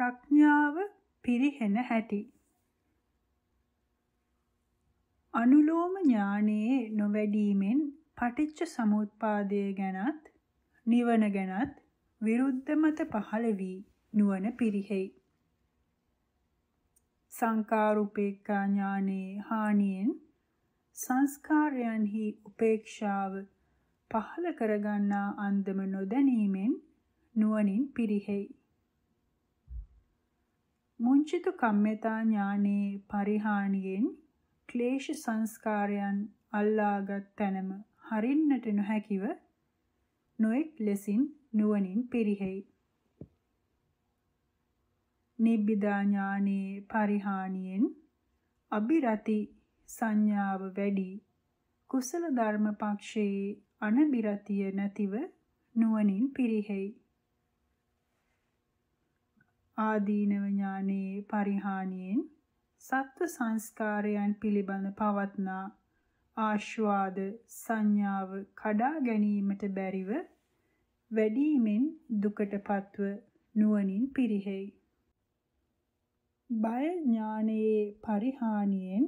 ප්‍රඥාව පිරිහෙන හැටි. අනුලෝම ඥානයේ නොවැඩීමෙන් පටිච්ච සමුප්පාදය ගැනත් නිවන ගැනත් විරුද්ධ මත පහළ වී නුවණ පිරිහෙයි. සංකාරුපේක්ඛා ඥානේ හානියෙන් සංස්කාරයන්හි උපේක්ෂාව පහළ කරගන්නා අන්දම නොදැනීමෙන් නුවණින් පිරිහෙයි. මුංචිත කම්මතා ඥානේ පරිහානියෙන් ක්ලේශ සංස්කාරයන් අල්ලාගත් තැනම හරින්නට නොහැකිව නොඑක් ලෙසින් නුවණින් පිරිහෙයි. නිබ්බිදා ඥානේ පරිහානියෙන් අබිරති සංඥාව වැඩි කුසල ධර්ම පක්ෂයේ අනබිරතිය නැතිව නුවණින් පිරිහෙයි. ආදීනව ඥානයේ පරිහානියෙන් සත්ව සංස්කාරයන් පිළිබඳ පවත්නා ආශ්වාද සංඥාව කඩා ගැනීමට බැරිව වැඩිමෙන් දුකටපත්ව නුවණින් පිරිහෙයි. බය ඥානයේ පරිහානියෙන්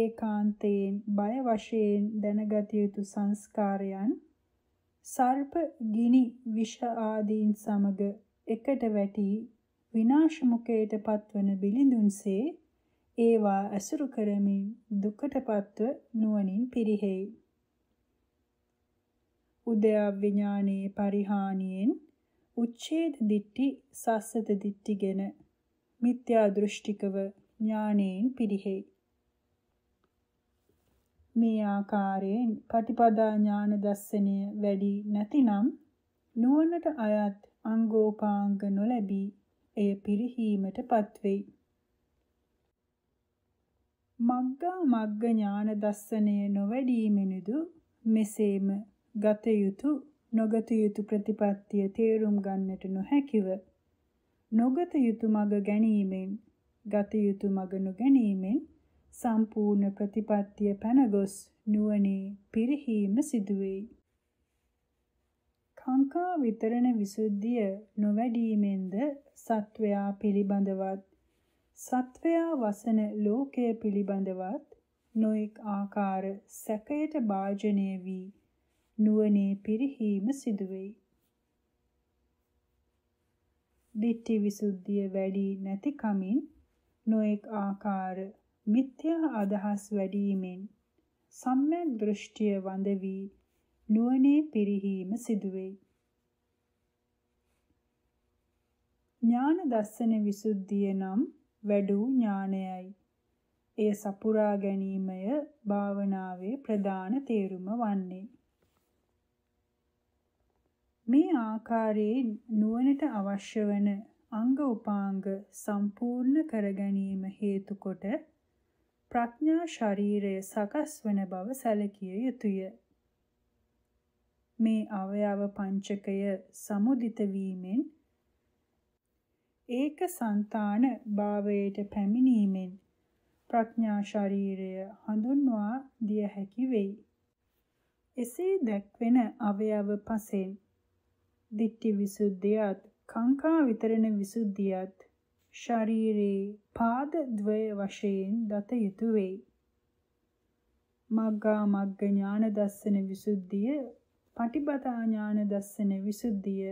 ඒකාන්තයෙන් බය වශයෙන් දැනගත යුතු සංස්කාරයන් සර්ප ගිනි විෂ ආදීන් සමග එකට වැටි විනාශ මුඛයට පත්වන බිලිඳුන්සේ ඒවා ඇසුරු කරමින් දුකටපත්ව නුවණින් පිරිහෙයි. උද්‍යාවිඥානයේ පරිහානියෙන් උච්ඡේද දිට්ටි සස්සත දිට්ටිගෙන මිත්‍යා දෘෂ්ටිකව ඥානයෙන් පිරිහෙයි. මේ ආකාරයෙන් පටිපදා ඥාන දස්සනය වැඩි නැතිනම් නුවණට අයත් අංගෝපාංග නොලැබී එය පිරිහීමට පත්වෙයි. මග්ගා මග්ග ඥාන දස්සනය නොවැඩීමෙනුදු මෙසේම ගත යුතු නොගත යුතු ප්‍රතිපත්තිය තේරුම් ගන්නට නොහැකිව නොගත යුතු මඟ ගැනීමෙන් ගත යුතු මඟ නොගැනීමෙන් සම්පූර්ණ ප්‍රතිපත්තිය පැනගොස් නුවණේ පිරිහීම සිදුවේයි කාංකා විතරණ විසුද්ධිය නොවැඩීමෙන්ද සත්වයා පිළිබඳවත් සත්වයා වසන ලෝකය පිළිබඳවත් නොඑක් ආකාර සැකයට භාජනය වී නුවණේ පිරිහීම සිදුවේ. දිට්ඨි විසුද්ධිය වැඩි නැති කමින් නොඑක් ආකාර මිත්‍යා අදහස් වැඩිීමෙන් සම්මෙ දෘෂ්ටිය වඳ වී නුවණේ පිරිහීම සිදුවේ. ඥාන දස්සන විසුද්ධිය නම් වැඩූ ඥානයයි. එය සපුරා ගැනීමය භාවනාවේ ප්‍රධාන තේරුම වන්නේ. මේ ආකාරයෙන් නුවණට අවශ්‍ය වන අංග උපාංග සම්පූර්ණ කර ගැනීම හේතු කොට ප්‍රඥා ශරීරය සකස් වන බව සැලකිය යුතුය. මේ අවයව පංචකය සමුදිත වීමෙන් ඒක సంతාන භාවයට පැමිණීමෙන් ප්‍රඥා ශරීරය හඳුන්වා දිය හැකි වෙයි. එසේ දැක්වෙන අවයව පසෙන් දිට්ඨි විසුද්ධියත් කාංකා විතරණ විසුද්ධියත් ශරීරේ පාද ද්වය වශයෙන් දත යුතුය. මග්ගා මග්ග ඥාන දස්සන විසුද්ධිය පටිපදා ඥාන දස්සන විසුද්ධිය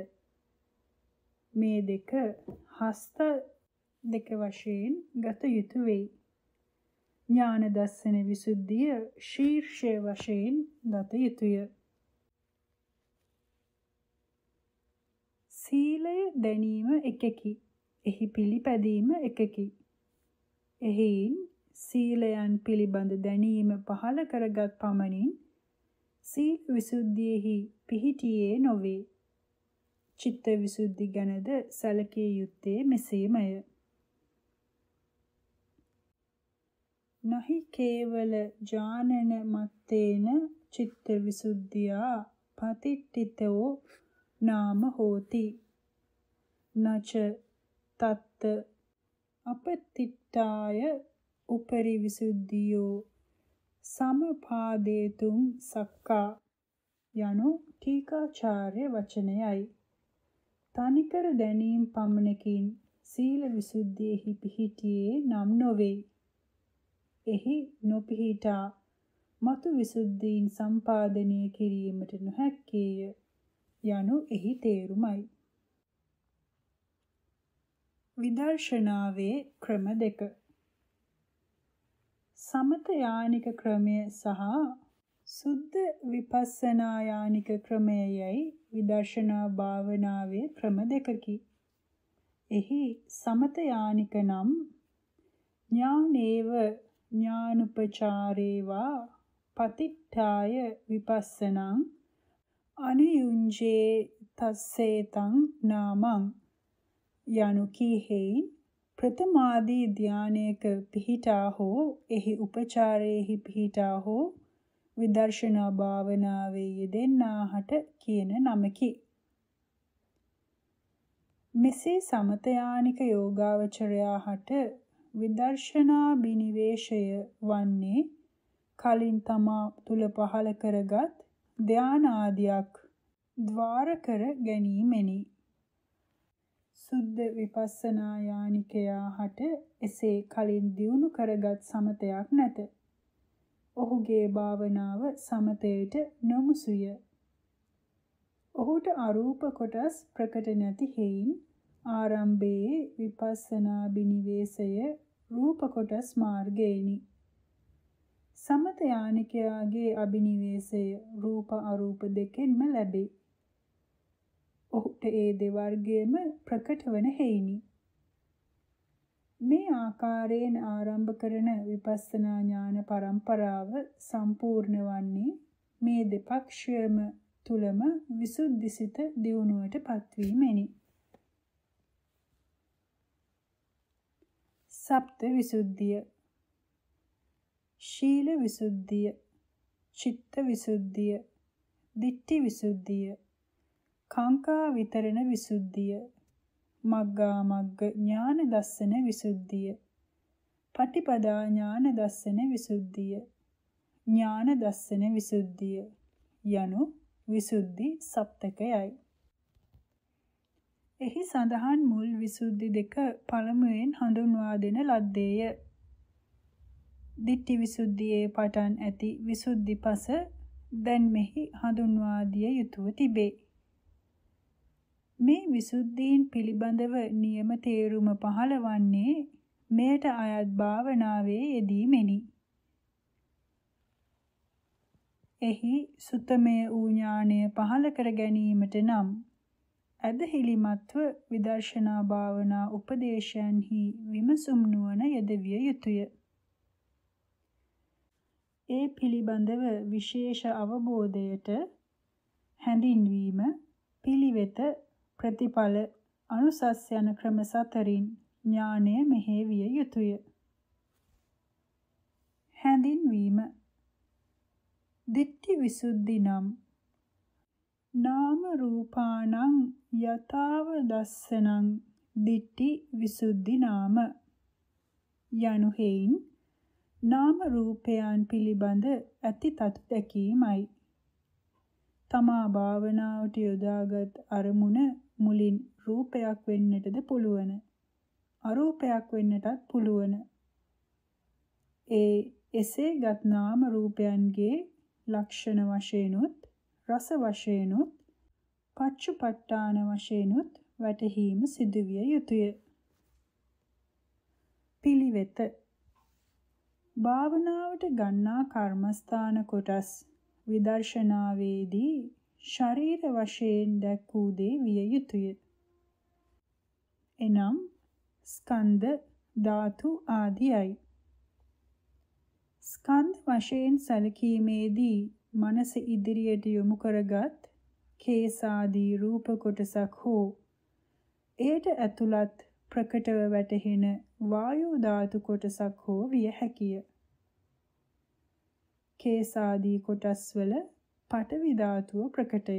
මේ දෙක හස්ත දෙක වශයෙන් ගත යුතුය වෙයි. ඥාන දස්සන විසුද්ධිය ශීර්ෂය වශයෙන් ගත යුතුය. සීලය දැනීම එකකි. එහි පිළිපැදීම එකකි. එහයින් සීලයන් පිළිබඳ දැනීම පහළ කරගත් පමණින් සීල විසුද්ධියෙහි පිහිටියේ නොවේ. චිත්ත විසුද්ධි ගැනද සැලකිය යුත්තේ මෙසේමය. නහි කේවල ඥානන මත්තේන චිත්ත විසුද්ධියා පතිට්ඨිතෝ නාම හෝති නච තත්ත අපතිට්ඨාය උපරි විසුද්ධියෝ සමපාදේතුම් සක්කා යනු ටීකාචාර්ය වචනයයි. තනිකර දැනීම් පමණකින් සීල විසුද්ධියෙහි පිහිටියේ නම් නොවේ. එහි නොපිහිටා මතු විසුද්ධීන් සම්පාදනය කිරීමට නොහැක්කේය යනු එහි තේරුමයි. විදර්ශනාවේ ක්‍රම දෙක සමත යානික ක්‍රමය සහ සුද්ධ විපස්සනා යානික ක්‍රමයයි විදර්ශනා භාවනාවේ ක්‍රම දෙකකි. එහි සමත යානික නම් ඥානේව ඥානුපචාරේවා පතිට්ඨාය විපස්සනං අනියුංජේ තස්සේතං නාමං යනු කීහෙයින් ප්‍රථමාදී ධානයක පිහිටා හෝ එහි උපචාරයේහි පිහිටා හෝ විදර්ශනා භාවනාවේ යෙදෙන්නාහට කියන නමකි. මෙසේ සමතයානික යෝගාවචරයාහට විදර්ශනා බිනිවේෂය වන්නේ කලින් තමා තුල පහල කරගත් ධානාදියක් ద్వාර කර ගැනීමෙනි. සුද්ධ විපස්සනා යානිකයා හට එසේ කලින් දියුණු කරගත් සමතයක් නැත. ඔහුගේ භාවනාව සමතයට නොමුසුය. ඔහුට අරූප කොටස් ප්‍රකට නැති හේයින් ආරම්භයේ විපස්සනා බිනිවේසය රූප කොටස් මාර්ගේනි. සමත යානිකයාගේ අබිනිවේසය රූප අරූප දෙකෙන්ම ලැබේ. ඔහුට ඒ දෙවර්ගයම ප්‍රකට වන හේිනි. මේ ආකාරයෙන් ආරම්භ කරන විපස්සනා ඥාන පරම්පරාව සම්පූර්ණ වන්නේ මේ දෙපක්ෂයම තුලම විසුද්ධිසිත දියුණුවට පත්වීමෙනි. සප්ත විසුද්ධිය ශීල විසුද්ධිය චිත්ත විසුද්ධිය දිට්ඨි විසුද්ධිය කාංකා විතරණ විසුද්ධිය මග්ගා මග්ග ඥාන දස්සන විසුද්ධිය පටිපදා ඥාන දස්සන විසුද්ධිය ඥාන දස්සන විසුද්ධිය යනු විසුද්ධි සප්තකයයි එහි සඳහන් මුල් විසුද්ධි දෙක පළමුවෙන් හඳුන්වා දෙන ලද්දේය. ditthi visuddhiye පටන් ඇති විසුද්ධිපස දැන් මෙහි හඳුන්වා දිය යුතුව තිබේ. මේ විසුද්ධීන් පිළිබඳව නියම තේරුම පහළවන්නේ මෙයට අයත් භාවනාවේ යෙදීමෙනි. එහි සුතමේ වූ ඥාණය පහළ කර ගැනීමට නම් ඇදහිලිමත්ව විදර්ශනා භාවනා උපදේශයන්හි විමසුම් නුවණ යෙදවිය යුතුය. ඒ පිළිබඳව විශේෂ අවබෝධයට හැඳින්වීම පිළිවෙත ප්‍රතිඵල අනුසස් යන ක්‍රම සතරින් ඥානය මෙහෙවිය යුතුය. හැඳින්වීම දිට්ඨි විසුද්ධි නම් නාම රූපාණං යතාව දස්සනං දිට්ඨි විසුද්ධි නාම යනු හේයින් නාම රූපයන් පිළිබඳ ඇති තත් දැකීමයි තමා භාවනාවට යොදාගත් අරමුණ මුලින් රූපයක් වෙන්නටද පුළුවන්. අරූපයක් වෙන්නටත් පුළුවන්. ඒ එසේගත් නාම රූපයන්ගේ ලක්ෂණ වශයෙන්ුත් රස වශයෙන්ුත් පච්චුපට්ඨාන වශයෙන්ුත් වැටහීම සිදුවිය යුතුය. පිළිවෙත භාවනාවට ගන්නා කර්මස්ථාන කොටස් විදර්ශනාවේදී ශරීර වශයෙන් දැක්වූ දේ විය යුතුය. එනම් ස්කන්ධ ධාතු ආදියයි. ස්කන්ධ වශයෙන් සැලකීමේදී මනස ඉදිරියට යොමු කරගත් කේසාදී රූප කොටසක් හෝ එයට ඇතුළත් ප්‍රකටව වැටහෙන වායෝ ධාතු කොටසක් හෝ විය හැකිය. කේසාදී කොටස්වල පඨවි ධාතුව ප්‍රකටය.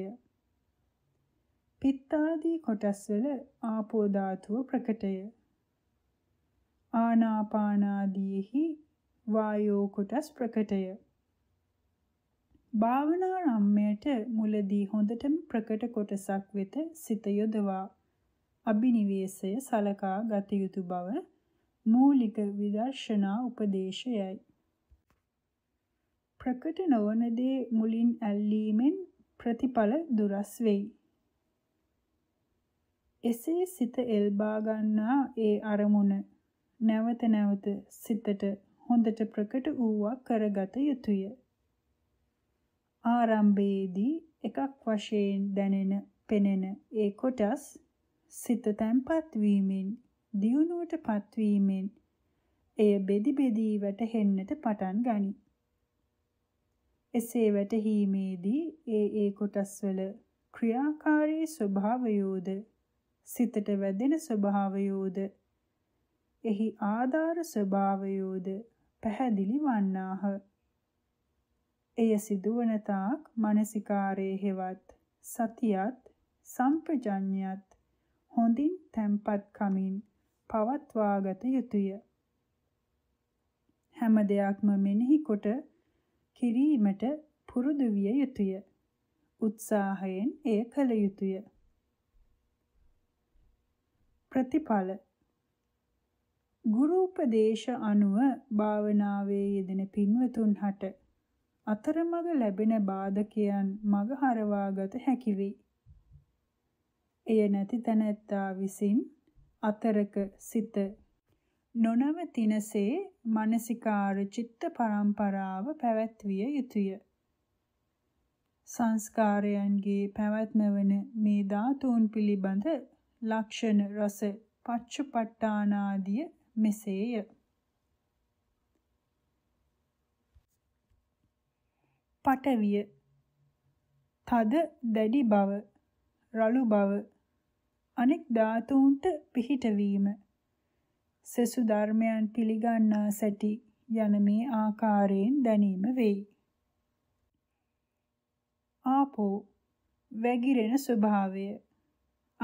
පිත්තාදී කොටස්වල ආපෝ ධාතුව ප්‍රකටය. ආනාපානාදීහි වායෝ කොටස් ප්‍රකටය. භාවනා රම්මයට මුලදී හොඳටම ප්‍රකට කොටසක් වෙත සිත යොදවා අභිනිවේෂය සලකා ගත යුතු බව මූලික විදර්ශනා උපදේශයයි. ප්‍රකට නොවන දේ මුලින් ඇල්ලීමෙන් ප්‍රතිඵල දුරස් වෙයි. එසේ සිත එල්බා ගන්නා ඒ අරමුණ නැවත නැවත සිතට හොඳට ප්‍රකට වූවක් කරගත යුතුය. ආරම්භයේදී එකක් වශයෙන් දැනෙන පෙනෙන ඒ කොටස් සිත තැන්පත් වීමෙන් දියුණුවට පත්වීමෙන් එය බෙදි බෙදී වැටහෙන්නට පටන් ගනී. එසේ වැටහීමේදී ඒ ඒ කොටස්වල ක්‍රියාකාරී ස්වභාවයෝද සිතට වැදෙන ස්වභාවයෝද එහි ආධාර ස්වභාවයෝද පැහැදිලි වන්නාහ. එය සිදුවන තාක් මානසිකාරයේ හෙවත් සතියත් සම්පජඤ්ඤයත් හොඳින් තැම්පත් කමින් පවත්වාගත යුතුය. හැම දෙයක්ම මෙනෙහි කොට කිරීමට පුරුදු විය යුතුය. උත්සාහයෙන් එය කළ යුතුය. ප්‍රතිඵල ගුරුපදේශ අනුව භාවනාවේ යෙදෙන පින්වතුන් හට අතරමඟ ලැබෙන බාධකයන් මග හරවාගත හැකි වේ. එය නැති තැනැත්තා විසින් අතරක සිත නොනවතිනසේ මානසිකාර චිත්ත පරම්පරාව පැවැත්විය යුතුය. සංස්කාරයන්ගේ පැවැත්ම වන මේ ධාතුන් පිළිබඳ ලක්ෂණ රස පච්චපට්ඨානාදිය මෙසේය. පටවිය තද දැඩි බව රළු බව අනෙක් ධාතුන්ට පිහිටවීම සෙසු ධර්මයන් පිළිගන්නා සැටි යන මේ ආකාරයෙන් දැනීම වෙයි. ආපෝ වැగిරෙන ස්වභාවය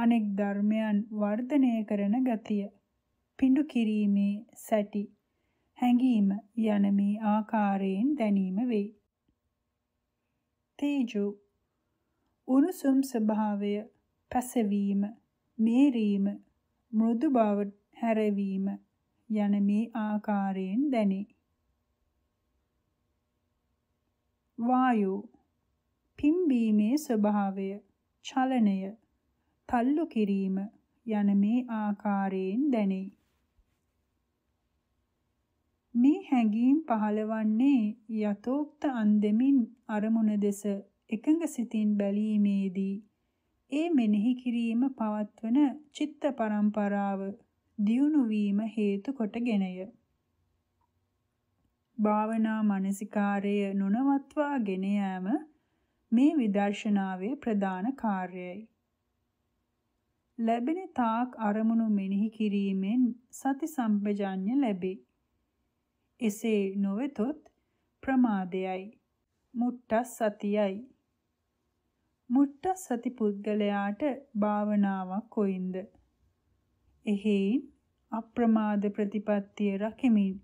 අනෙක් ධර්මයන් වර්ධනය කරන ගතිය පිඬු කිරීමේ සැටි හැඟීම යන මේ ආකාරයෙන් දැනීම වෙයි. තේජෝ උණුසුම් ස්වභාවය පැසවීම මේරීම මෘදු බවට හැරවීම යන මේ ආකාරයෙන් දැනේ. වායු පිම්බීමේ ස්වභාවය චලනය තල්ලු කිරීම යන මේ ආකාරයෙන් දැනේ. මේ හැඟීම් පහළවන්නේ යතෝක්ත අන්දමින් අරමුණ දෙස එකඟ සිතින් බැලීමේදී ඒ මෙනෙහි කිරීම පවත්වන චිත්ත පරම්පරාව දියුණු වීම හේතු කොටගෙනය. භාවනා මානසිකාරය නොනවත්වා ගෙන යාම මේ විදර්ශනාවේ ප්‍රධාන කාර්යයයි. ලැබෙන තාක් අරමුණු මෙනෙහි කිරීමෙන් සති සම්පජාඤ්ඤ ලැබේ. එසේ නොවෙතොත් ප්‍රමාදයයි. මුට්ටස් සතියයි. මුට්ටස් සති පුද්ගලයාට භාවනාවක් කොයින්ද? එහෙයින් අප්‍රමාද ප්‍රතිපත්තිය රකිමින්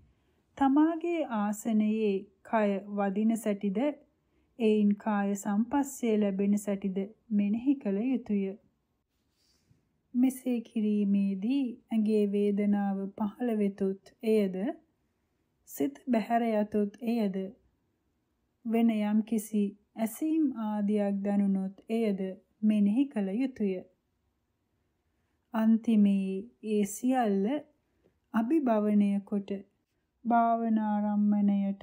තමාගේ ආසනයේ කය වදින සැටිද එයින් කාය සම්පස්සේ ලැබෙන සැටිද මෙනෙහි කළ යුතුය. මෙසේ කිරීමේදී ඇගේ වේදනාව පහළ වෙතුත් එයද සිත බැහැර යතුත් එයද වෙන යම් කිසි ඇසීම් ආදියක් දැනුනොත් එයද මෙනෙහි කළ යුතුය. අන්තිමේ ඒ සියල්ල අභිභවණය කොට භාවනාරම්මණයට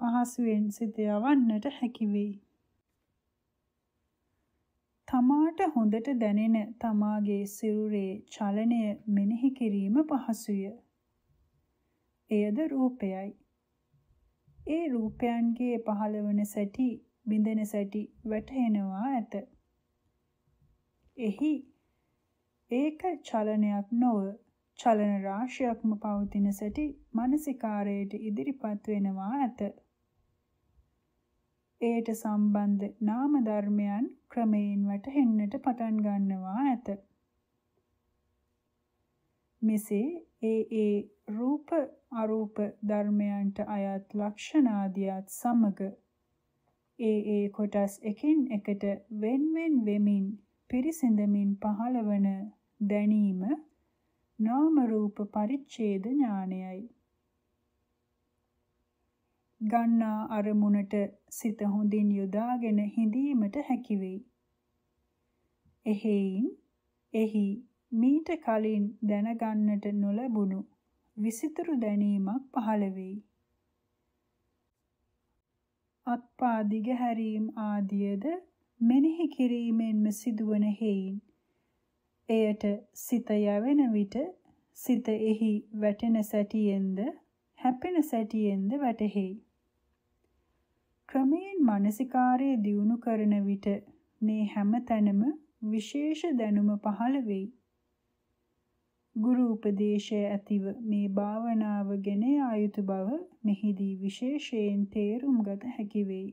පහසුවෙන් සිත යවන්නට හැකි වෙයි. තමාට හොඳට දැනෙන තමාගේ සිරුරේ චලනය මෙනෙහි කිරීම පහසුය. එයද රූපයයි. ඒ රූපයන්ගේ පහළවන සැටි, බිඳෙන සැටි වැටහෙනවා ඇත. එහි ඒක චලනයක් නොව චලන රාශියක්ම පවතින සැටි මානසිකාරයට ඉදිරිපත් වෙනවා ඇත. ඒට සම්බන්ධ නාම ධර්මයන් ක්‍රමයෙන් වැටහෙන්නට පටන් ගන්නවා ඇත. මෙසේ ඒ ඒ රූප අරූප ධර්මයන්ට අයත් ලක්ෂණාදියත් සමග ඒ ඒ කොටස් එකින් එකට වෙන්වෙන් වෙමින් පිරිසිඳමින් පහළවන දැනීම නාම රූප පරිච්ඡේද ඥානයයි. ගන්නා අරමුණට සිත හොඳින් යොදාගෙන හිඳීමට හැකි වෙයි. එහෙයින් එහි මීට කලින් දැනගන්නට නොලැබුණු විසිතුරු දැනීමක් පහළ වෙයි. අත්පා දිගහැරීම් ආදියද මෙනෙහි කිරීමෙන්ම සිදුවන හේයින් එයට සිත යැවෙන විට සිත එහි වැටෙන සැටියෙන්ද හැපෙන සැටියෙන්ද වැටහෙයි. ක්‍රමයෙන් මානසිකාර්යය දියුණු කරන විට මේ හැම තැනම විශේෂ දැනුම පහළ වෙයි. ගුරු උපදේශය ඇතිව මේ භාවනාව ගෙන ආයුතු බව මෙහිදී විශේෂයෙන් තේරුම් ගත හැකි වෙයි.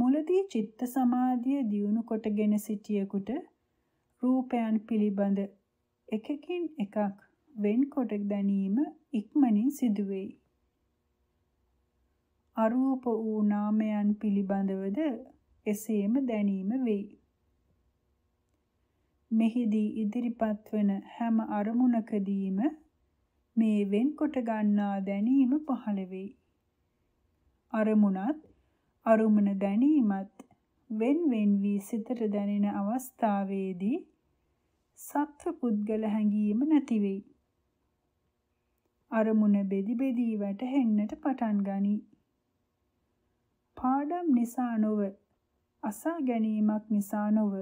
මුලදී චිත්ත සමාධිය දියුණු කොටගෙන සිටියෙකුට රූපයන් පිළිබඳ එකකින් එකක් වෙන්කොට දැනීම ඉක්මනින් සිදුවේයි. අරූප වූ නාමයන් පිළිබඳවද එසේම දැනීම වෙයි. මෙහිදී ඉදිරිපත් වන හැම අරමුණකදීම මේ වෙන්කොට ගන්නා දැනීම පහළ වෙයි. අරමුණත් අරුමුණ ගැනීමත් wen wen වී සිතට දැනෙන අවස්ථාවේදී සත්ව පුද්ගල හැඟීම නැති වෙයි. අරමුණ බෙදි බෙදී වැටහෙන්නට පටන් ගනී. පාඩම් නිසා නොව අසා ගැනීමක් නිසා නොව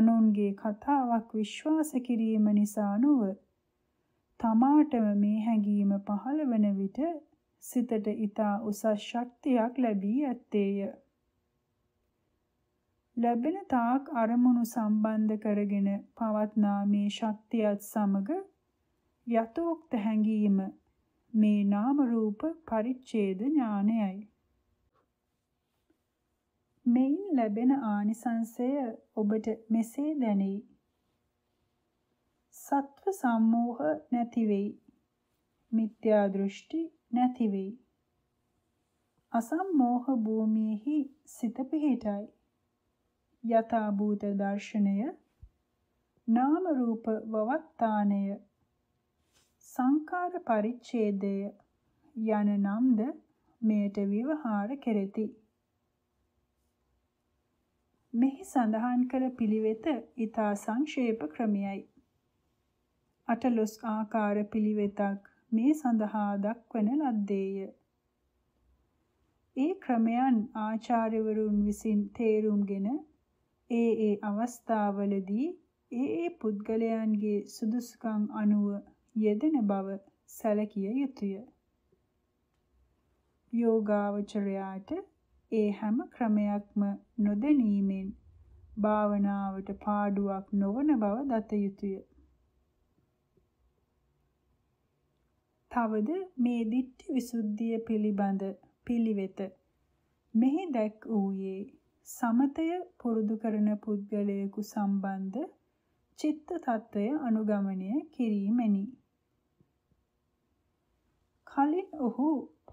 අනුන්ගේ කතාවක් විශ්වාස කිරීම නිසා නොව තමාටම මේ හැඟීම පහළ වන විට සිතට ඊතා උසස් ශක්තියක් ලැබී ඇත්තේය. ලැබෙන තාක් අරමුණු සම්බන්ධ කරගෙන පවත්නා මේ ශක්තියත් සමග යතෝක්ත හැඟීම මේ නාම රූප පරිච්ඡේද ඥානයයි. මෙයින් ලැබෙන ආනිසංසය ඔබට මෙසේ දැනේ. සත්ව සම්මෝහ නැති වෙයි. මිත්‍යා දෘෂ්ටි නැති වෙයි. අසම්මෝහ භූමියේහි සිත පිහිටයි. යථා භූත දර්ශනය නාම රූප වවත්තාණය සංකාර පරිච්ඡේදය යන නම්ද මෙයට විවහාර කෙරෙති. මෙහි සඳහන් කර පිළිවෙත ඊතා සංක්ෂේප ක්‍රමයයි. අටලොස් ආකාර පිළිවෙතක් මේ සඳහා දක්වන ලද්දේය. ඒ ක්‍රමයන් ආචාර්යවරුන් විසින් තේරුම්ගෙන ඒ ඒ අවස්ථාවලදී ඒ ඒ පුද්ගලයන්ගේ සුදුසුකම් අනුව යෙදෙන බව සැලකිය යුතුය. යෝගාවචරයාට ඒ හැම ක්‍රමයක්ම නොදැනීමෙන් භාවනාවට පාඩුවක් නොවන බව දත යුතුය. තවද මේ දිට්ඨි විසුද්ධිය පිළිබඳ පිළිවෙත මෙහි දැක් වූයේ සමතය පුරුදු කරන පුද්ගලයෙකු සම්බන්ධ චිත්ත తত্ত্বය අනුගමනය කිරීමෙනි. කලින් ඔහු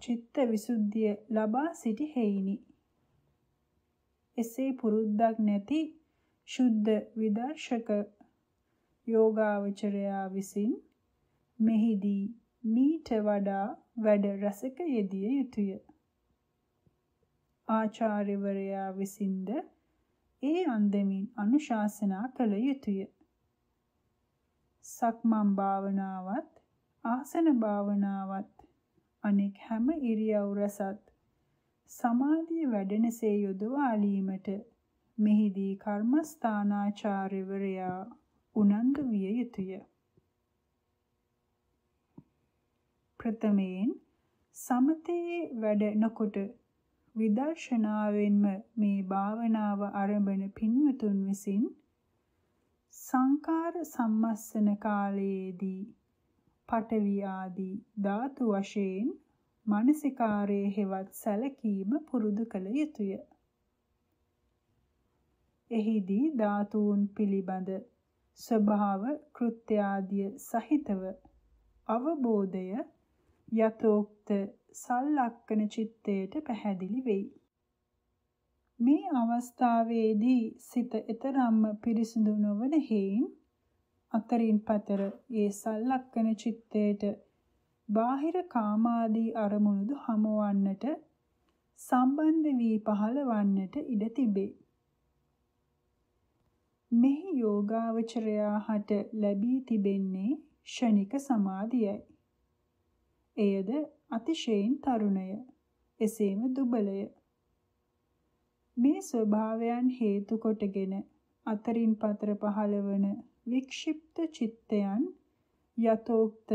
චිත්ත විසුද්ධිය ලබා සිටි හේයිනි. එසේ පුරුද්දක් නැති ශුද්ධ විදර්ශක යෝගාවචරයා විසින් මෙහිදී මීට වඩා වැඩ රසක යෙදිය යුතුය. ආචාර්යවරයා විසින්ද ඒ අන්දමින් අනුශාසනා කළ යුතුය. සක්මන් භාවනාවත් ආසන භාවනාවත් අනෙක් හැම ඉරියව් රසත් සමාධිය වැඩෙනසේ යොදවාලීමට මෙහිදී කර්මස්ථානාචාර්යවරයා උනන්දු විය යුතුය. ප්‍රථමයෙන් සමතේ වැඩ නොකොට විදර්ශනාවෙන්ම මේ භාවනාව ආරම්භන පින්වතුන් විසින් සංකාර සම්මස්සන කාලයේදී පඨවි ආදී ධාතු වශයෙන් මානසිකාරයේ හෙවත් සැලකීම පුරුදු කළ යුතුය. එහිදී ධාතුන් පිළිබඳ ස්වභාව කෘත්‍ය ආදී සහිතව අවබෝධය යතෝක්ත සල්ලක්කන චිත්තයට පැහැදිලි වෙයි. මේ අවස්ථාවේදී සිත එතරම්ම පිරිසිදු නොවන හේයින් අතරින් පතර ඒ සල්ලක්කන චිත්තයට බාහිර කාමාදී අරමුණුදු හමුවන්නට සම්බන්ධ වී පහළවන්නට ඉඩ තිබේ. මෙහි යෝගාවචරයා හට ලැබී තිබෙන්නේ ෂණික සමාධියයි. එයද අතිශයින් තරුණය. එසේම දුබලය. මේ ස්වභාවයන් හේතු කොටගෙන අතරින් පතර පහළවන වික්ෂිප්ත චිත්තයන් යතෝක්ත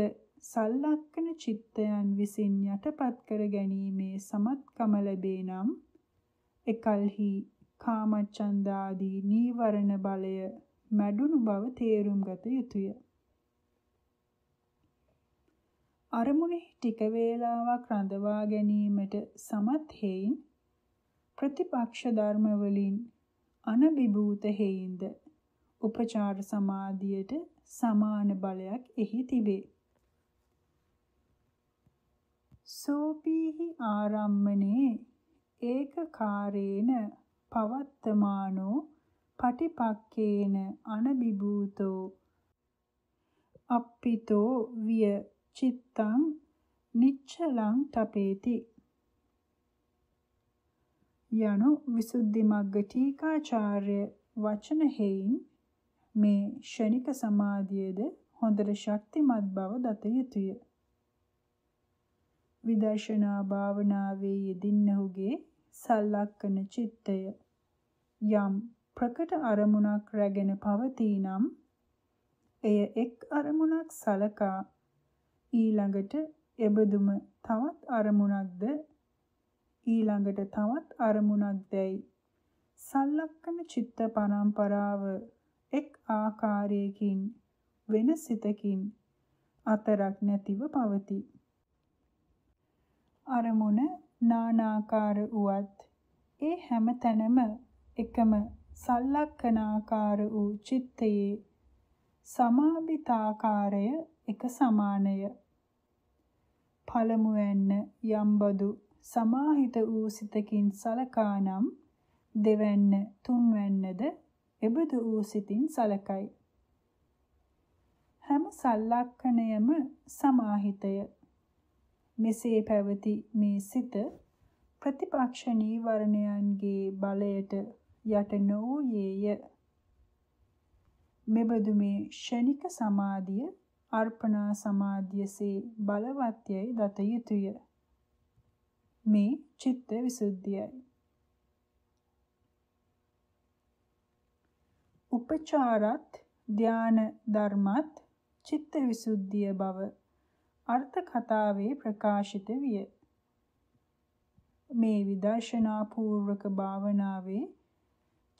සල්ලක්කන චිත්තයන් විසින් යටපත් කර ගැනීමේ සමත්කම ලැබේ නම් එකල්හි කාමචන්දාදී නීවරණ බලය මැඩුණු බව තේරුම් ගත යුතුය. අරමුණෙහි ටික වේලාවක් රඳවා ගැනීමට සමත් හේයින් ප්‍රතිපක්ෂ ධර්ම වලින් අනබිබූත හේයින්ද උපචාර සමාධියට සමාන බලයක් එහි තිබේ. සෝපීහි ආරම්මනේ ඒකකාරේන පවත්තමානෝ පටිපක්කේන අනබිබූතෝ අප්පිතෝ විය චිත්තං නිච්චලං තපේති යනු විසුද්ධි මග්ග ටීකාචාර්ය වචන හේයින් මේ ෂණික සමාධියේද හොඳට ශක්තිමත් බව දත යුතුය. විදර්ශනා භාවනාවේ යෙදින්නහුගේ සල්ලක්කන චිත්තය යම් ප්‍රකට අරමුණක් රැගෙන පවතිනම් එය එක් අරමුණක් සලකා ඊළඟට එබඳුම තවත් අරමුණක්ද ඊළඟට තවත් අරමුණක්දයි සල්ලක්කන චිත්ත පරම්පරාව එක් ආකාරයකින් වෙන සිතකින් අතරක් නැතිව පවතී අරමුණ නානාකාර වූත් ඒ හැම තැනම එකම සල්ලක්කනාකාර වූ චිත්තයේ සමාබිතාකාරය එක සමානය පළමුවැන්න යම්බදු සමාහිත වූ සිතකින් සලකානම් දෙවැන්න තුන්වැන්නද එබදු වූ සිතින් සලකයි. හැම සල්ලක්කණයම සමාහිතය. මෙසේ පැවති මේ සිත ප්‍රතිපක්ෂ නීවරණයන්ගේ බලයට යට නොවූයේය. මෙබඳු මේ ෂණික සමාධිය අර්පණා සමාධියසේ බලවත්යයි දත යුතුය. මේ චිත්ත විසුද්ධියයි. උපචාරත් ධාන ධර්මත් චිත්ත විසුද්ධිය බව අර්ථ කතාවේ ප්‍රකාශිත විය. මේ විදර්ශනා පූර්වක භාවනාවේ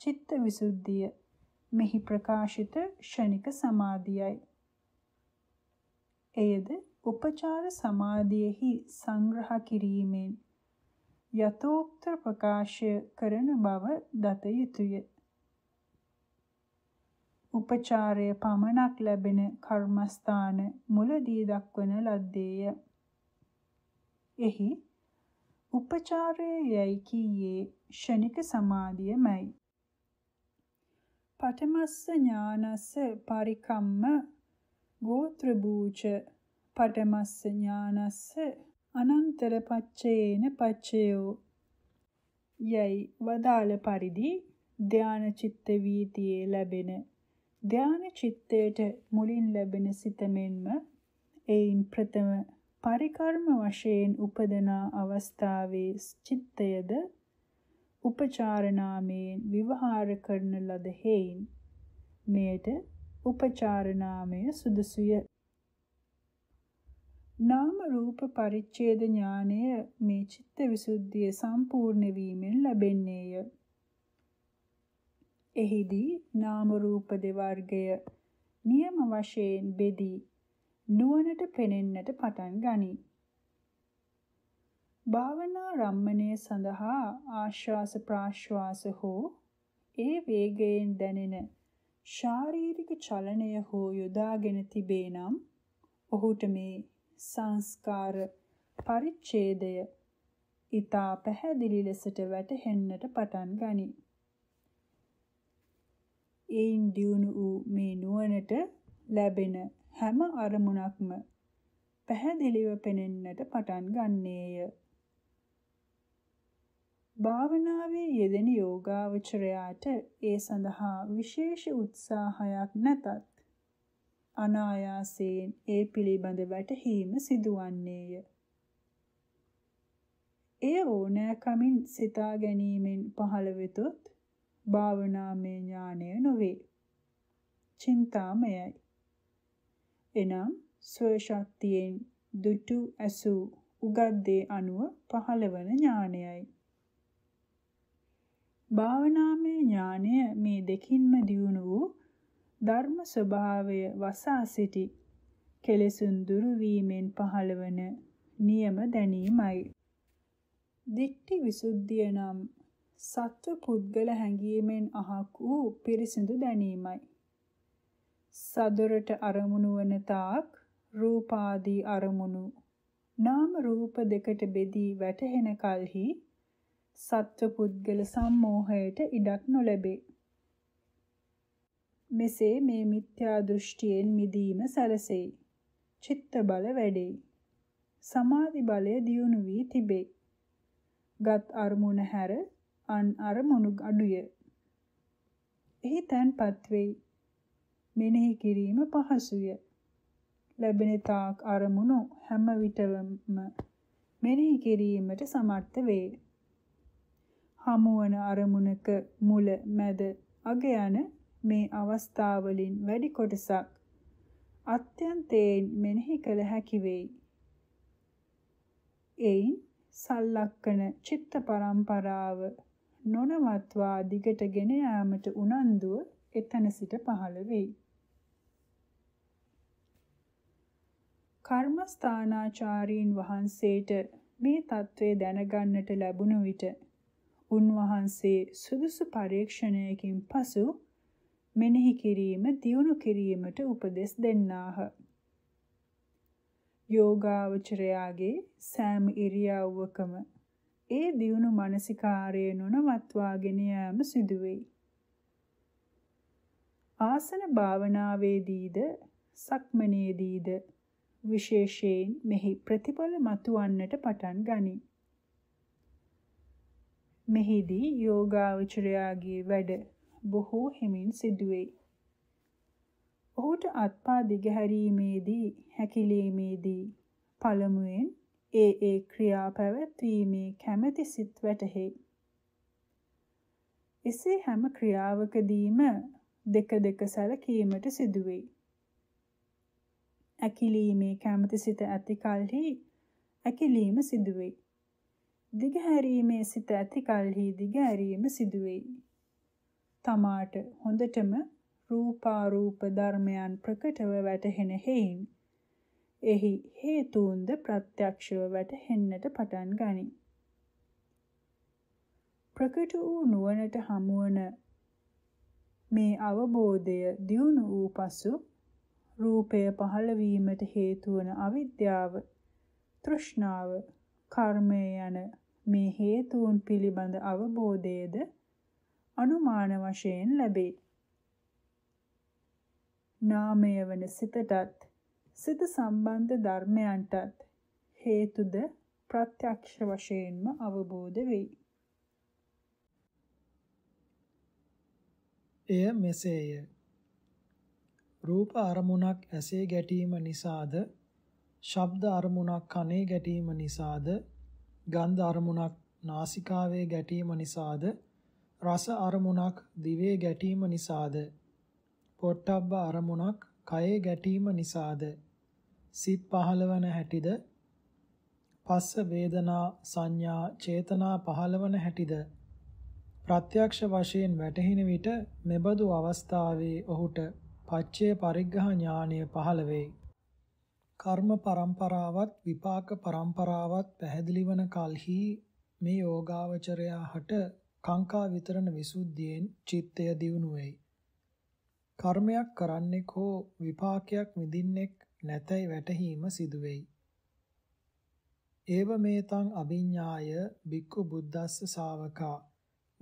චිත්ත විසුද්ධිය මෙහි ප්‍රකාශිත ෂණික සමාධියයි. එයද උපචාර සමාධියෙහි සංග්‍රහ කිරීමෙන් යතෝක්ත ප්‍රකාශය කරන බව දත යුතුය. උපචාරය පමණක් ලැබෙන කර්මස්ථාන මුලදී දක්වන ලද්දේය. එහි උපචාරය යැයි කීයේ ෂණික සමාධියමයි. පඨමස්ස ඥානස්ස පරිකම්ම ගෝත්‍රභූච පඨමස්ස ඥානස්ස අනන්තර පච්චයේන පච්චයෝ යයි වදාළ පරිදි ධාන චිත්ත වීතියේ ලැබෙන ධාන චිත්තයට මුලින් ලැබෙන සිතමෙන්ම එයින් ප්‍රථම පරිකර්ම වශයෙන් උපදනා අවස්ථාවේ චිත්තයද උපචාරනාමයෙන් විවහාර කරන ලද හේයින් මෙයට උපචාරනාමය සුදුසුය. නාම රූප පරිච්ඡේද ඥානය මේ චිත්ත විසුද්ධිය සම්පූර්ණ වීමෙන් ලැබෙන්නේය. එහිදී නාම රූප දෙවර්ගය නියම වශයෙන් බෙදී නුවණට පෙනෙන්නට පටන් ගනී. භාවනා රම්මණය සඳහා ආශ්වාස ප්‍රාශ්වාස හෝ ඒ වේගයෙන් දැනෙන ශාරීරික චලනය හෝ යොදාගෙන තිබේ නම් ඔහුට මේ සංස්කාර පරිච්ඡේදය ඊතා පැහැදිලි ලෙසට වැටහෙන්නට පටන් ගනී. ඒන් දියුණු වූ මේ නුවණට ලැබෙන හැම අරමුණක්ම පැහැදිලිව පෙනෙන්නට පටන් ගන්නේය. භාවනාවේ යෙදෙන යෝගාවචරයාට ඒ සඳහා විශේෂ උත්සාහයක් නැතත් අනායාසයෙන් ඒ පිළිබඳ වැටහීම සිදුවන්නේය. එය ඕනෑකමින් සිතා ගැනීමෙන් පහළ වෙතොත් භාවනාමය ඥානය නොවේ. චින්තාමයයි. එනම් ස්වශක්තියෙන් දුටු ඇසු උගද්දේ අනුව පහළවන ඥානයයි. භාවනාමය ඥානය මේ දෙකින්ම දියුණු වූ ධර්ම ස්වභාවය වසා සිටි කෙලෙසුන් දුරු වීමෙන් පහළවන නියම දැනීමයි. දික්ටි විසුද්ධිය නම් සත්ව පුද්ගල හැඟීමෙන් අහක් වූ පිරිසිදු දැනීමයි. සදොරට අරමුණු වන තාක් රූපාදී අරමුණු නාම රූප දෙකට බෙදී වැටහෙන කලෙහි සත්ව පුද්ගල සම්මෝහයට ඉඩක් නොලැබේ. මෙසේ මේ මිත්‍යා දෘෂ්ටියෙන් මිදීම සැලසෙයි. චිත්ත බල වැඩෙයි. සමාධි බලය දියුණු වී තිබේ. ගත් අරමුණ හැර අන් අරමුණු අඩුය. එහි තැන්පත් වෙයි. මෙනෙහි කිරීම පහසුය. ලැබෙන තාක් අරමුණු හැම විටම මෙනෙහි කිරීමට සමර්ථ වේ. හමුවන අරමුණක මුල මැද අග යන මේ අවස්ථාවලින් වැඩි කොටසක් අත්‍යන්තයෙන් මෙනෙහි කළ හැකි වෙයි. එයින් සල්ලක්කන චිත්ත පරම්පරාව නොනවත්වා දිගට ගෙන යාමට උනන්දුව එතන සිට පහළ වෙයි. කර්මස්ථානාචාරීන් වහන්සේට මේ తත්වය දැනගන්නට ලැබුණ විට උන්වහන්සේ සුදුසු පරීක්ෂණයකින් පසු මෙනෙහි කිරීම දියුණු කිරීමට උපදෙස් දෙන්නාහ. යෝගාවචරයාගේ සෑම ඉරියව්වකම ඒ දියුණු මානසිකාරය නොනවත්වාගෙන යාම සිදුවේ. ආසන භාවනාවේදීද සක්මනේදීද විශේෂයෙන් මෙහි ප්‍රතිඵල මතුවන්නට පටන් ගනී. මෙහිදී යෝගාවචරයාගේ වැඩ බොහෝ හිමින් සිදුවේ. ඔහුට අත්පා දිගහැරීමේදී හැකිලීමේදී පළමුවෙන් ඒ ඒ ක්‍රියා පැවැත්වීමේ කැමැති සිත් වැටහේ. එසේ හැම ක්‍රියාවකදීම දෙක දෙක සැලකීමට සිදුවේ. ඇකිලීමේ කැමැති සිත ඇති කලෙහි ඇකිලීම සිදුවේ. දිගහැරීමේ සිත ඇති කලෙහි දිගහැරීම සිදුවේයි. තමාට හොඳටම රූපාරූප ධර්මයන් ප්‍රකටව වැටහෙන හේයින් එහි හේතුන්ද ප්‍රත්‍යක්ෂව වැටහෙන්නට පටන් ගනී. ප්‍රකට වූ නුවණට හමුවන මේ අවබෝධය දියුණු වූ පසු රූපය පහළ වීමට හේතු වන අවිද්‍යාව, තෘෂ්ණාව, කර්මය යන මේ හේතුන් පිළිබඳ අවබෝධයද අනුමාන වශයෙන් ලැබේ. නාමය වන සිතටත් සිත සම්බන්ධ ධර්මයන්ටත් හේතුද ප්‍රත්‍යක්ෂ වශයෙන්ම අවබෝධ වෙයි. එය මෙසේය. රූප අරමුණක් ඇසේ ගැටීම නිසාද, ශබ්ද අරමුණක් කනේ ගැටීම නිසාද, ගන්ධ අරමුණක් නාසිකාවේ ගැටීම නිසාද රස අරමුණක් දිවේ ගැටීම නිසාද පොට්ටබ්බ අරමුණක් කයේ ගැටීම නිසාද සිත් පහළවන හැටිද පස්ස වේදනා සංඥා චේතනා පහළවන හැටිද ප්‍රත්‍යක්ෂ වශයෙන් වැටහෙන විට මෙබඳු අවස්ථාවේ ඔහුට පච්චේ පරිග්‍රහ ඥානය පහළ වෙයි කර්ම પરම්පරාවත් විපාක પરම්පරාවත් පැහැදිලි වන කලෙහි මේ යෝගාවචරයාට කාංකා විතරණ විසුද්ධියෙන් චිත්තය දියුණු වෙයි. කර්මයක් කරන්නෙක් හෝ විපාකයක් විඳින්නෙක් නැතයි වැටහීම සිදු වෙයි. ඒව මේතං අභිඤ්ඤාය බික්කු බුද්දස්ස ශාවකා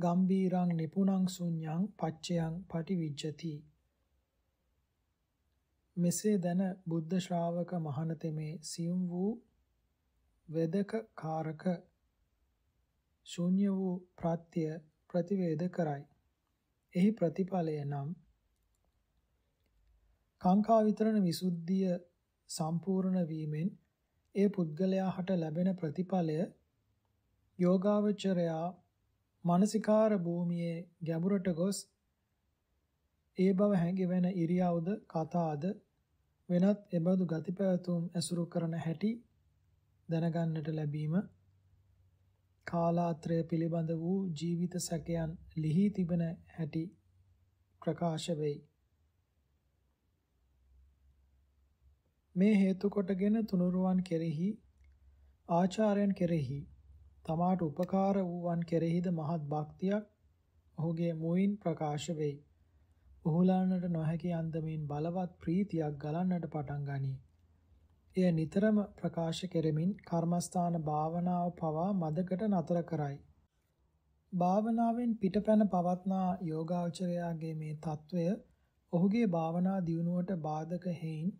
ගම්බීරං නිපුණං ශුඤ්ඤං පච්චයං පටිවිජ්ජති මෙසේ දැන බුද්ධ ශ්‍රාවක මහණතෙමේ සියුම් වූ වේදක කාරක ශූන්‍ය වූ ප්‍රත්‍ය ප්‍රතිවේද කරයි. එහි ප්‍රතිඵලය නම් කාංකා විතරණ විසුද්ධිය සම්පූර්ණ වීමෙන් ඒ පුද්ගලයා හට ලැබෙන ප්‍රතිඵලය යෝගාවචරයා මානසිකාර භූමියේ ගැඹුරට ගොස් ඒ බව හැඟි වෙන ඉරියව්ද කතාද වෙනත් එබඳු ගති පැවතුම් ඇසුරු කරන හැටි දැනගන්නට ලැබීම කාලාත්‍රය පිළිබඳ වූ ජීවිත සැකයන් ලිහි තිබෙන හැටි ප්‍රකාශ වෙයි. මේ හේතු කොටගෙන තුනුරුවන් කෙරෙහි ආචාර්යන් කෙරෙහි තමාට උපකාර වූවන් කෙරෙහිද මහත් භක්තියක් ඔහුගේ මුවින් ප්‍රකාශ වෙයි. ඔහුලානට නොහැකි අන්දමින් බලවත් ප්‍රීතියක් ගලන්නට පටන් ගනී. එය නිතරම ප්‍රකාශ කෙරෙමින් කර්මස්ථාන භාවනාව පවා මදකට නතර කරයි. භාවනාවෙන් පිටපැන පවත්නා යෝගාචරයාගේ මේ తত্ত্বය ඔහුගේ භාවනා දියුණුවට බාධක හේයින්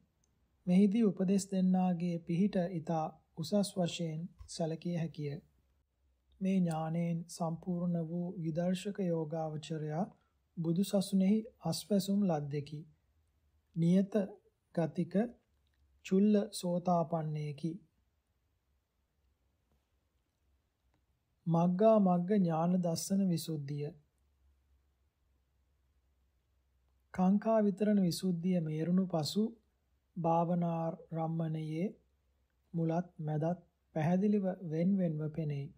මෙහිදී උපදෙස් දෙන්නාගේ පිහිට ඊතා උසස් වශයෙන් සැලකිය හැකිය. මේ ඥාණයෙන් සම්පූර්ණ වූ විදර්ශක යෝගාවචරයා බුදු සසුනේහි අස්වැසුම් ලද්දකි. නියත ගතික චුල්ල සෝතාපන්නේකි. මග්ගා මග්ග ඥාන දස්සන විසුද්ධිය කාංකා විතරණ විසුද්ධිය මේරුණු පසු භාවනා රම්මණයේ මුලත් මැදත් පැහැදිලිව වෙන් වෙන්ව පෙනෙයි.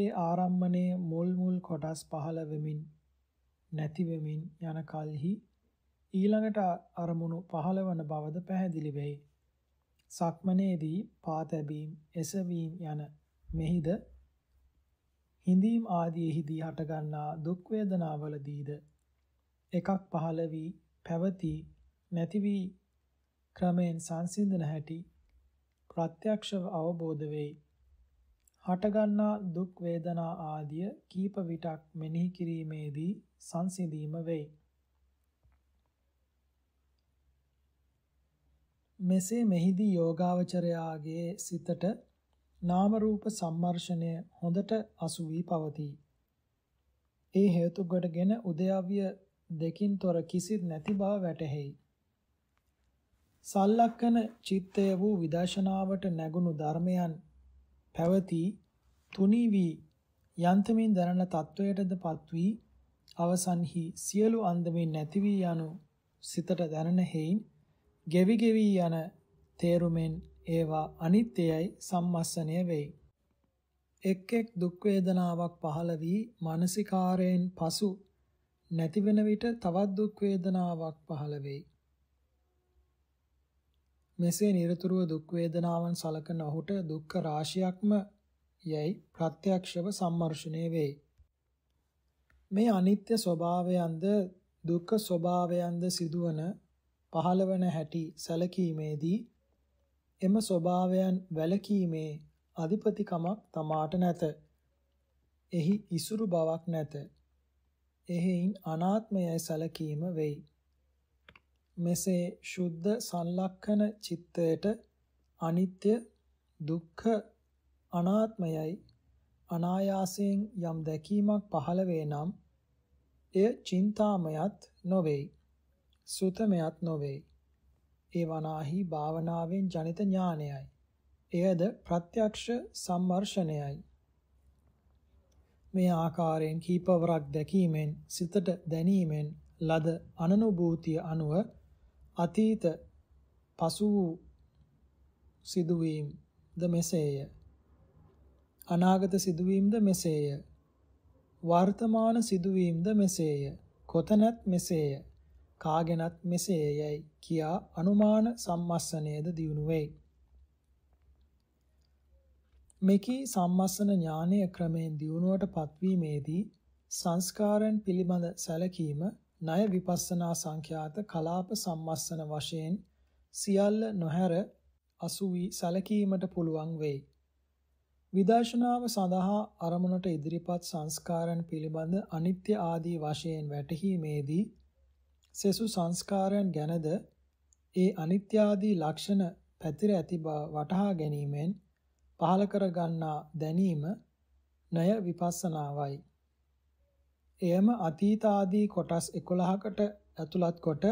ඒ ආරම්මණය මුල් මුල් කොටස් පහළ වෙමින් නැති වෙමින් යන කල්හි ඊළඟට අරමුණු පහළ වන බවද පැහැදිලි වෙයි. සක්මනේදී පාතැබීම්, එසවීම් යන මෙහිද හිඳීම් ආදීෙහිදී හටගන්නා දුක් වේදනාවලදීද එකක් පහළ වී පැවති නැති වී ක්‍රමෙන් සංසිඳන හැටි ප්‍රත්‍යක්ෂව අවබෝධ වෙයි. හටගන්නා දුක් වේදනා ආදිය කීප විටක් මෙනෙහි කිරීමේදී සංසිඳීම වෙයි. මෙසේ මෙහිදී යෝගාවචරයාගේ සිතට නාම රූප සම්මර්ෂණය හොඳට අසු වී පවතී. ඒ හේතු කොටගෙන උදයව්‍ය දෙකින් තොර කිසිත් නැති බව වැටහෙයි. සල්ලක්කන චිත්තය වූ විදර්ශනාවට නැගුණු ධර්මයන් පැවති තුනී වී යන්තමින් දැනන තත්වයටද පත්වී අවසන්හි සියලු අන්දමින් නැති වී යනු සිතට දැනන හේයින් ගෙවි ගෙවි යන තේරුමෙන් ඒවා අනිත්‍යයි සම්මස්සණය වෙයි. එක් එක් දුක් වේදනාවක් පහළ වී මානසිකාරයෙන් පසු නැති වෙන විට තවත් දුක් වේදනාවක් පහළ වෙයි. මෙසේ নিরතුරුව දුක් වේදනාවන් සලකන ඔහුට දුක්ඛ රාශියක්ම යයි ප්‍රත්‍යක්ෂව සම්මර්ෂණය වේ. මේ අනිත්‍ය ස්වභාවයන්ද දුක්ඛ ස්වභාවයන්ද සිදුවන පහළවන හැටි සැලකීමේදී එම ස්වභාවයන් වැළකීමේ අධිපතිකමක් තමාට නැත. එහි ඉසුරු බවක් නැත. එහෙයින් අනාත්මයයි සැලකීම වෙයි. මෙසේ සුද්ධ සල්ලක්ෂණ චිත්තයට අනිත්‍ය දුක්ඛ අනාත්මයයි අනායාසයෙන් යම් දැකීමක් පහළ වේ නම් එය චින්තාමයත් නොවේයි සුතමයත් නොවේයි ඒ වනාහි භාවනාවෙන් ජනිත ඥානයයි එයද ප්‍රත්‍යක්ෂ සම්මර්ෂණයයි මේ ආකාරයෙන් කීපවරක් දැකීමෙන් සිතට දැනීමෙන් ලද අනනුභූතිය අනුව අතීත පසු වූ සිදුවීම් ද මෙසේය. අනාගත සිදුවීම්ද මෙසේය. වර්තමාන සිදුවීම්ද මෙසේය. කොතනත් මෙසේය. කාගෙනත් මෙසේයයි කියා අනුමාන සම්මස්සනයද දියුණු වෙයි. මෙකී සම්මස්සන ඥානය ක්‍රමයෙන් දියුණුවට පත්වීමේදී සංස්කාරයන් පිළිබඳ සැලකීම ණය විපස්සනා සංඛ්‍යාත කලාප සම්මස්සන වශයෙන් සියල්ල නොහැර අසු වී සැලකීමට පුළුවන් වෙයි. විදර්ශනාව සඳහා අරමුණට ඉදිරිපත් සංස්කාරයන් පිළිබඳ අනිත්‍ය ආදී වශයෙන් වැටහීමේදී සෙසු සංස්කාරයන් ගැනද ඒ අනිත්‍ය ආදී ලක්ෂණ පැතිර ඇති බව වටහා ගැනීමෙන් පහල කර ගන්නා දැනීම ණය විපස්සනාවයි. එයම අතීත ආදී කොටස් 11කට ඇතුළත් කොට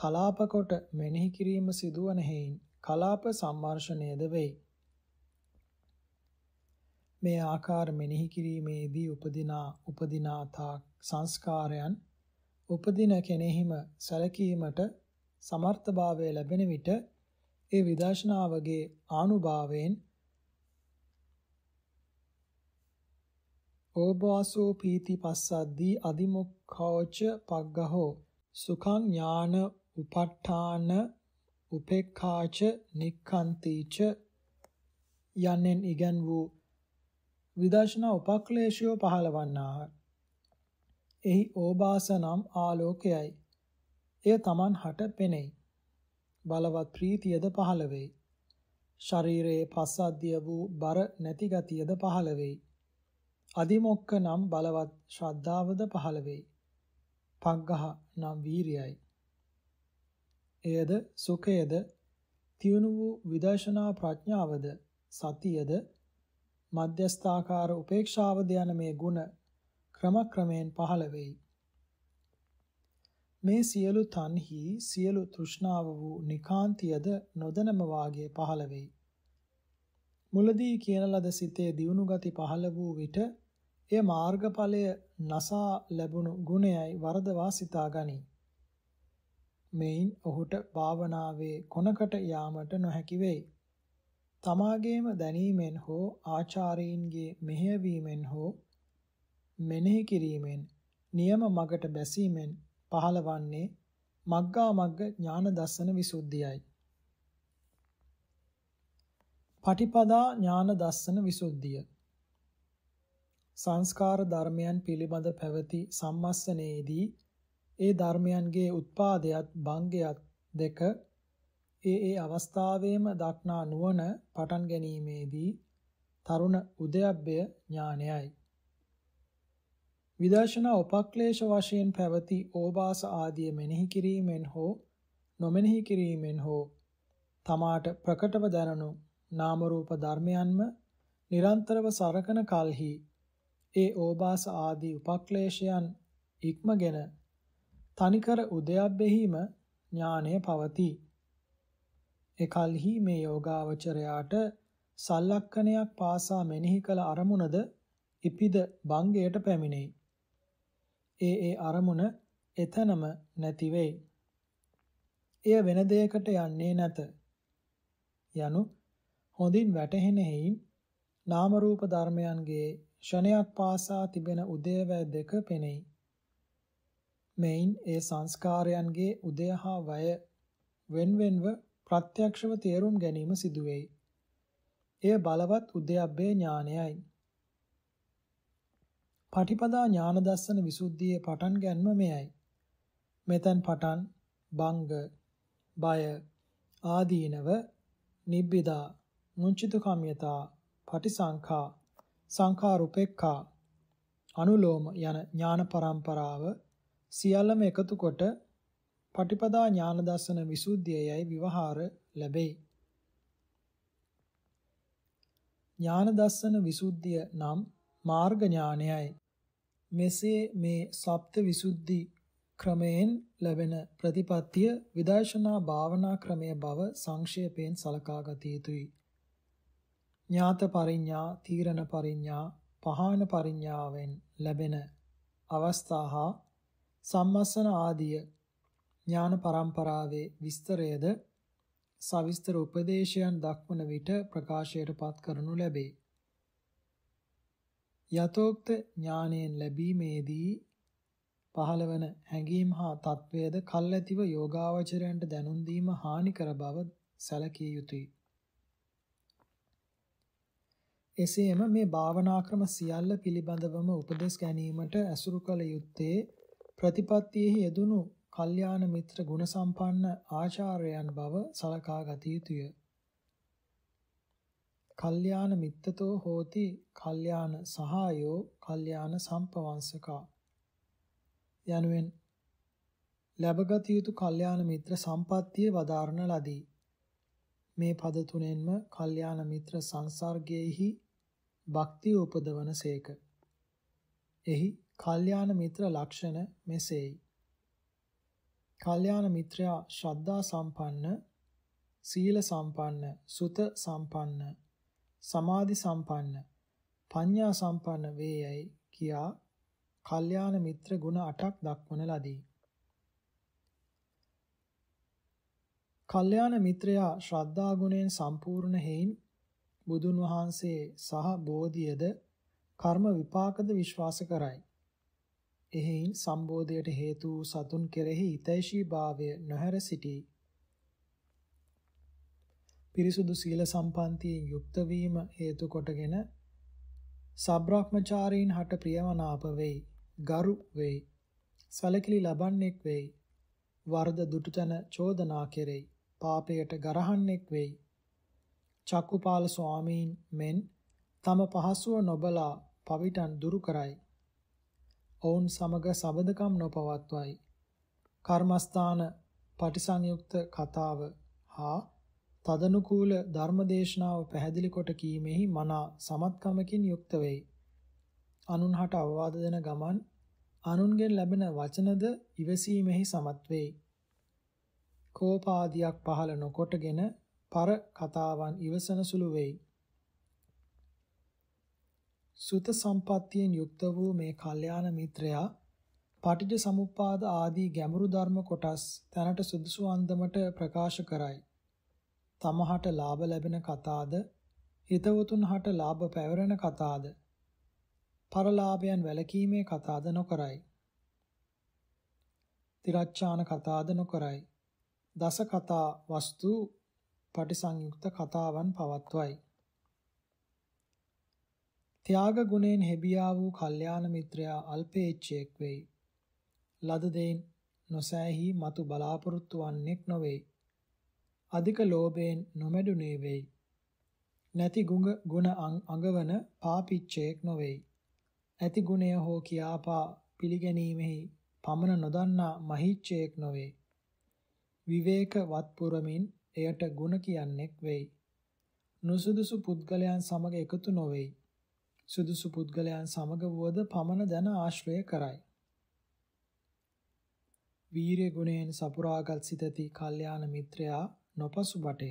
කලාප කොට මෙනෙහි කිරීම සිදුවන හේයින් කලාප සම්මර්ෂණයද වෙයි. මේ ආකාර මෙනෙහි කිරීමේදී උපදිනා උපදිනාතා සංස්කාරයන් උපදින කෙනෙහිම සැලකීමට සමර්ථභාවය ලැබෙන විට ඒ විදර්ශනාවගේ ආනුභාවයෙන් ඕබාසෝ පීති පස්සද්දී අදිමුක්ඛෝච පග්ගහෝ සුඛං ඥාන උපට්ඨාන උපේක්ඛාච නික්ඛන්තිච යන්නෙන් ඉගන් වූ විදර්ශනා උපක්ලේශයෝ පහලවන්නාහ. එහි ඕබාස නම් ආලෝකයයි. එය Taman හට පෙනෙයි. බලවත් ප්‍රීතියද පහළ වෙයි. ශරීරයේ පස්සද්ධිය වූ බර නැති ගතියද පහළ වෙයි. අදිමොක්ක නම් බලවත් ශ්‍රද්ධාවද පහළ වෙයි. පග්ගහ නම් වීරියයි. එයද සුඛයද තියුණු වූ විදර්ශනා ප්‍රඥාවද සතියද මධ්‍යස්ථාකාර උපේක්ෂාවද යන මේ ගුණ ක්‍රමක්‍රමයෙන් පහළ වෙයි. මේ සියලු තන්හි සියලු තෘෂ්ණාව වූ නිකාන්තියද නොදනම වාගේ පහළ වෙයි. මුලදී කියන ලද සිතේ දියුණු ගති පහළ වූ විට එය මාර්ගඵලය නසා ලැබුණු ගුණයයි වරදවා සිතා ගනී. මෙයින් ඔහුට භාවනාවේ කොනකට යාමට නොහැකි වෙයි. තමාගේම දැනීමෙන් හෝ ආචාරීන්ගේ මෙහෙයවීමෙන් හෝ මෙනෙහි කිරීමෙන් නියම මගට බැසීමෙන් පහළවන්නේ මග්ගා මග්ග ඥාන දර්ශන විසුද්ධියයි. පටිපදා ඥාන දර්ශන විසුද්ධිය සංස්කාර ධර්මයන් පිළිබඳ පැවති සම්මස්සනයේදී ඒ ධර්මයන්ගේ උත්පාදයට භංගයක් දෙක ඒ ඒ අවස්ථාවේම දක්නා නුවණ පටන් ගැනීමේදී තරුණ උදයබ්බය ඥානයයි විදර්ශනා උපක්ලේශ වශයෙන් පැවති ඕබාස ආදිය මෙනෙහි කිරීමෙන් හෝ නොමෙනෙහි කිරීමෙන් හෝ තමාට ප්‍රකටව දැනනු නාම රූප ධර්මයන්ම නිරන්තරව සරකන කල්හි ඒ ඕබාස ආදී උපක්ලේශයන් ඉක්මගෙන තනිකර උදයබ්බෙහිම ඥානය පවතී. එකල්හි මේ යෝගාවචරයාට සල්ලක්කණයක් පාසා මෙනෙහි කළ අරමුණද ඉපිද බංගයට පැමිණෙයි. ඒ ඒ අරමුණ එතනම නැතිවෙයි. එය වෙන දෙයකට යන්නේ නැත. යනු හොඳින් වැටහෙන හේයින් නාම රූප ධර්මයන්ගේ ෂණයක් පාසා තිබෙන උදේවැය දෙක පෙනෙයි. මෙයින් ඒ සංස්කාරයන්ගේ උදය හා වය වෙන්වෙන්ව ප්‍රත්‍යක්ෂව තේරුම් ගැනීම සිදුවේයි. එය බලවත් උද්‍යප්පේ ඥානයයි. පටිපදා ඥාන දර්ශන විසුද්ධියේ පටන් ගැන්ම මෙයයි. මෙතෙන් පටන් බංග, බය, ආදීනව, නිබ්බිදා, මුංචිත කම්යතා, පටිසංඛා සංඛාරුපේක්ඛා අනුලෝම යන ඥාන පරම්පරාව සියල්ලම එකතු කොට පටිපදා ඥාන දර්ශන විසුද්ධියයි විවහාර ලැබෙයි. ඥාන දර්ශන විසුද්ධිය නම් මාර්ග ඥානයයි. මෙසේ මේ සප්ත විසුද්ධි ක්‍රමයෙන් ලැබෙන ප්‍රතිපත්තිය විදර්ශනා භාවනා ක්‍රමය බව සංක්ෂේපයෙන් සලකා ගත යුතුයි. ඥාත පරිඥා, තීරණ පරිඥා, පහාන පරිඥාවෙන් ලැබෙන අවස්ථා හා සම්මස්සන ආදී ඥාන පරම්පරාවේ විස්තරයද සවිස්තර උපදේශයන් දක්වන විට ප්‍රකාශයටපත් කරනු ලැබේ. යතෝක්ත ඥානයෙන් ලැබීමේදී පහළවන හැඟීම් හා తත්වයේද කල්ැතිව යෝගාවචරයන්ට දැනුම් දීම හානි කර බව සැලකිය යුතුය. එසේම මේ භාවනා ක්‍රම සියල්ල පිළිබඳවම උපදෙස් ගැනීමට ඇසුරු කළ යුත්තේ ප්‍රතිපත්තියෙහි යෙදුණු කල්යාණ මිත්‍ර ගුණ සම්පන්න ආචාර්යයන් බව සලකා ගත යුතුය. කල්යාණ මිත්තතෝ හෝති කල්යාණ සහායෝ කල්යාණ සම්පවංශකා යනුවෙන් ලැබගත යුතු කල්යාණ මිත්‍ර සම්පත්තිය වදාරන ලදී. මේ පද තුනෙන්ම කල්යාණ මිත්‍ර සංසර්ගයේහි භක්තිය උපදවන සේක. එහි කල්යාණ මිත්‍ර ලක්ෂණ මෙසේයි. කල්යාණ මිත්‍රයා ශ්‍රද්ධා සම්පන්න, සීල සම්පන්න, සුත සම්පන්න, සමාධි සම්පන්න, පඤ්ඤා සම්පන්න වේයයි කියා කල්යාණ මිත්‍ර ගුණ 8ක් දක්වන ලදී. කල්යාණ මිත්‍රයා ශ්‍රද්ධා ගුණයෙන් සම්පූර්ණ හේයින් බුදුන් වහන්සේ සහ බෝධියද කර්ම විපාකද විශ්වාස කරයි. එහෙයින් සම්බෝධයට හේතු සතුන් කෙරෙහි හිතෛෂී භාවය නොහැර සිටී. පිරිසුදු සීල සම්පන්තියෙන් යුක්ත වීම හේතු කොටගෙන සබ්‍රාහ්මචාරීන් හට ප්‍රියමනාප වෙයි, ගරු වෙයි, සලකිලි ලබන්නෙක් වෙයි, වර්ධ දුටුතන චෝදනා කෙරෙයි. පාපයට ගරහන්නෙක් වෙයි. චක්කුපාල ස්වාමීන් මෙන් තම පහසුව නොබලා පවිටන් දුරු කරයි. ඔවුන් සමග සබදකම් නොපවත්වයි. කර්මස්ථාන පටිසංයුක්ත කතාව හා තදනුකූල ධර්මදේශනාව පැහැදිලි කොට කීමෙහි මනා සමත්කමකින් යුක්ත වෙයි. අනුන්හට අවවාද දෙන ගමන් අනුන්ගෙන් ලැබෙන වචනද ඉවසීමෙහි සමත් වෙයි. කෝපාදියක් පහළ නොකොටගෙන පර කතාවන් ඉවසන සුළු වෙයි. සුත සම්පත්තියෙන් යුක්ත වූ මේ කල්යාණ මිත්‍රයා පටිච්ච සමුප්පාද ආදී ගැඹුරු ධර්ම කොටස් තැනට සුදුසු අන්දමට ප්‍රකාශ කරයි. තමහට ලාභ ලැබෙන කතාද, හිතවතුන් හට ලාභ පැවරෙන කතාද, පරලාභයන් වැළකීමේ කතාද නොකරයි. තිරච්ඡාන කතාද නොකරයි. දස කතා වස්තු පටිසංයුක්ත කතාවන් පවත්වයි. ත්‍යාග ගුණයෙන් හෙබියා වූ කල්යාණ මිත්‍රයා අල්පේච්ඡයෙක් වෙයි. ලද දෙයින් නොසෑහි මතු බලාපොරොත්තු වන්නේක් නොවේයි. අධික ලෝභයෙන් නොමැඩුනේ වෙයි. නැති ගුණ ගුණ අඟවන පාපිච්චයෙක් නොවේයි. ඇති ගුණය හෝ කියාපා පිළිගැනීමෙහි පමණ නොදන්නා මහිච්චයෙක් නොවේ. විවේකවත් පුරමින් එයට ಗುಣ කියන්නෙක් වෙයි. නුසුදුසු පුද්ගලයන් සමග එකතු නොවේයි. සුදුසු පුද්ගලයන් සමග වුවද පමණ දන ආශ්‍රය කරයි. වීරය ගුණයෙන් සපුරාගත් සිතති කල්යාණ මිත්‍රයා නොපසු බටය.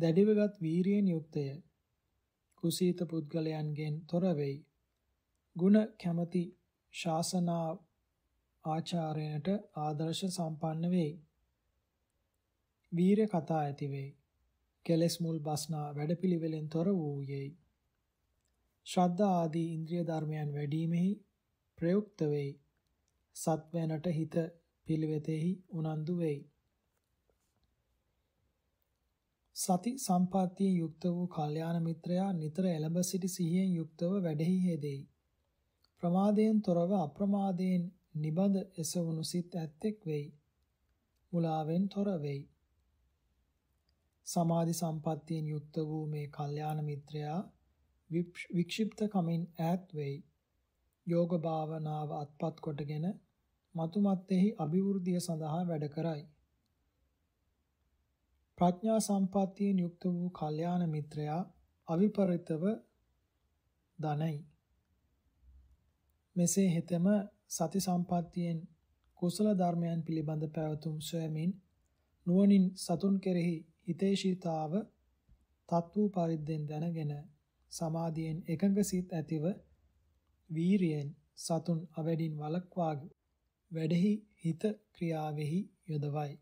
දැඩිවගත් වීරියෙන් යුක්තය. කුසීත පුද්ගලයන්ගෙන් තොර වෙයි. ಗುಣ කැමැති ශාසනා ආචාරයට ආදර්ශ සම්පන්න වෙයි. වීර කතා ඇති වෙයි. කෙලෙස් මුල් බස්නා වැඩපිළිවෙලෙන් තොර වූයේයි. ශ්‍රද්ධා ආදී ඉන්ද්‍රිය ධර්මයන් වැඩිමෙහි ප්‍රයුක්ත වෙයි. සත්වැනට හිත පිළිවෙතෙහි උනන්දු වෙයි. සති සම්පත්තියෙන් යුක්ත වූ කල්යාණ මිත්‍රයා නිතර එළඹ සිටි සිහියෙන් යුක්තව වැඩෙහි හෙදෙයි. ප්‍රමාදයෙන් තොරව අප්‍රමාදයෙන් නිබඳ එසවුණු සිත් ඇත්තෙක් වෙයි. මුලාවෙන් තොර වෙයි. සමාධි සම්පත්තියෙන් යුක්ත වූ මේ කල්යාණ මිත්‍රයා වික්ෂිප්ත කමින් ඈත් වෙයි. යෝග භාවනාව අත්පත් කොටගෙන මතුමත්ෙහි අභිවෘද්ධිය සඳහා වැඩ කරයි. ප්‍රඥා සම්පත්තියෙන් යුක්ත වූ කල්යාණ මිත්‍රයා අවිපරිතව දනයි. මෙසේ හෙතෙම සති සම්පත්තියෙන් කුසල ධර්මයන් පිළිබඳ පැවතුම් සොයමින් නුවණින් සතුන් කෙරෙහි හිතේශීතාව තත්ත්ව පරිද්දෙන් දැනගෙන සමාධියෙන් එකඟ සිත් ඇතිව වීරියෙන් සතුන් අවැඩින් වළක්වා වැඩෙහි හිත ක්‍රියාවෙහි යොදවයි